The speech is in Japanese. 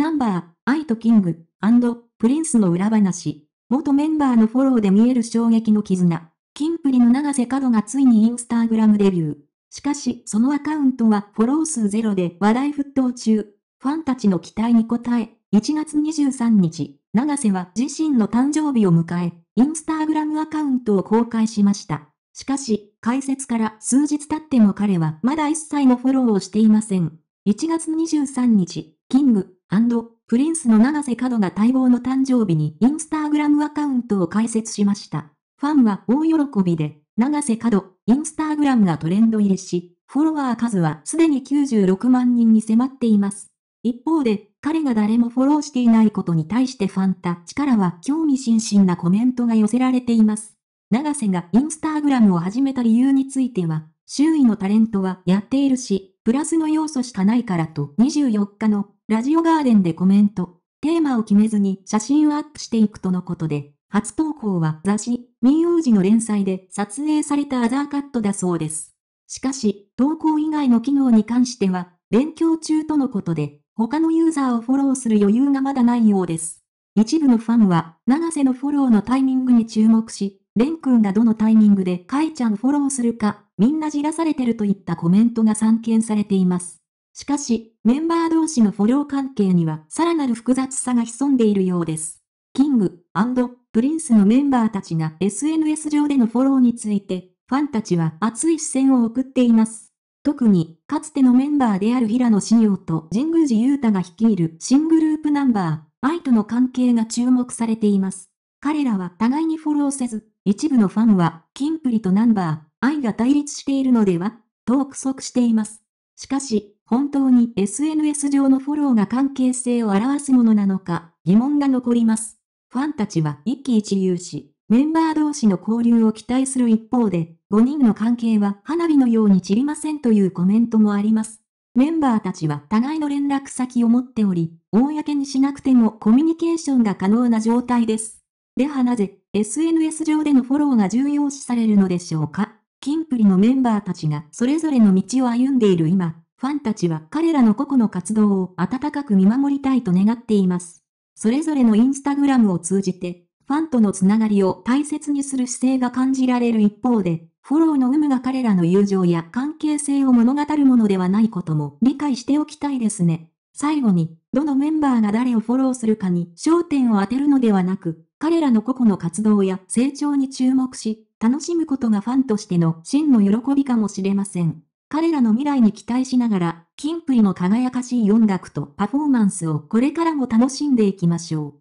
ナンバー、アイとキング、プリンスの裏話。元メンバーのフォローで見える衝撃の絆。キンプリの永瀬角がついにインスタグラムデビュー。しかし、そのアカウントはフォロー数ゼロで話題沸騰中。ファンたちの期待に応え、1月23日、永瀬は自身の誕生日を迎え、インスタグラムアカウントを公開しました。しかし、解説から数日経っても彼はまだ一切のフォローをしていません。1月23日、キング、プリンスの長瀬角が待望の誕生日にインスタグラムアカウントを開設しました。ファンは大喜びで、長瀬角、インスタグラムがトレンド入りし、フォロワー数はすでに96万人に迫っています。一方で、彼が誰もフォローしていないことに対してファンたちからは興味津々なコメントが寄せられています。長瀬がインスタグラムを始めた理由については、周囲のタレントはやっているし、プラスの要素しかないからと24日のラジオガーデンでコメント。テーマを決めずに写真をアップしていくとのことで、初投稿は雑誌、民謡時の連載で撮影されたアザーカットだそうです。しかし、投稿以外の機能に関しては、勉強中とのことで、他のユーザーをフォローする余裕がまだないようです。一部のファンは、長瀬のフォローのタイミングに注目し、レン君がどのタイミングでカイちゃんフォローするか、みんなじらされてるといったコメントが散見されています。しかし、メンバー同士のフォロー関係にはさらなる複雑さが潜んでいるようです。キングプリンスのメンバーたちが SNS 上でのフォローについて、ファンたちは熱い視線を送っています。特に、かつてのメンバーである平野紫耀と神宮寺勇太が率いる新グループナンバー、愛との関係が注目されています。彼らは互いにフォローせず、一部のファンは、キンプリとナンバー、愛が対立しているのでは、と憶測しています。しかし、本当に SNS 上のフォローが関係性を表すものなのか、疑問が残ります。ファンたちは一喜一憂し、メンバー同士の交流を期待する一方で、5人の関係は花火のように散りませんというコメントもあります。メンバーたちは互いの連絡先を持っており、公にしなくてもコミュニケーションが可能な状態です。ではなぜ、SNS 上でのフォローが重要視されるのでしょうかキンプリのメンバーたちがそれぞれの道を歩んでいる今、ファンたちは彼らの個々の活動を温かく見守りたいと願っています。それぞれのインスタグラムを通じて、ファンとのつながりを大切にする姿勢が感じられる一方で、フォローの有無が彼らの友情や関係性を物語るものではないことも理解しておきたいですね。最後に、どのメンバーが誰をフォローするかに焦点を当てるのではなく、彼らの個々の活動や成長に注目し、楽しむことがファンとしての真の喜びかもしれません。彼らの未来に期待しながら、キンプリの輝かしい音楽とパフォーマンスをこれからも楽しんでいきましょう。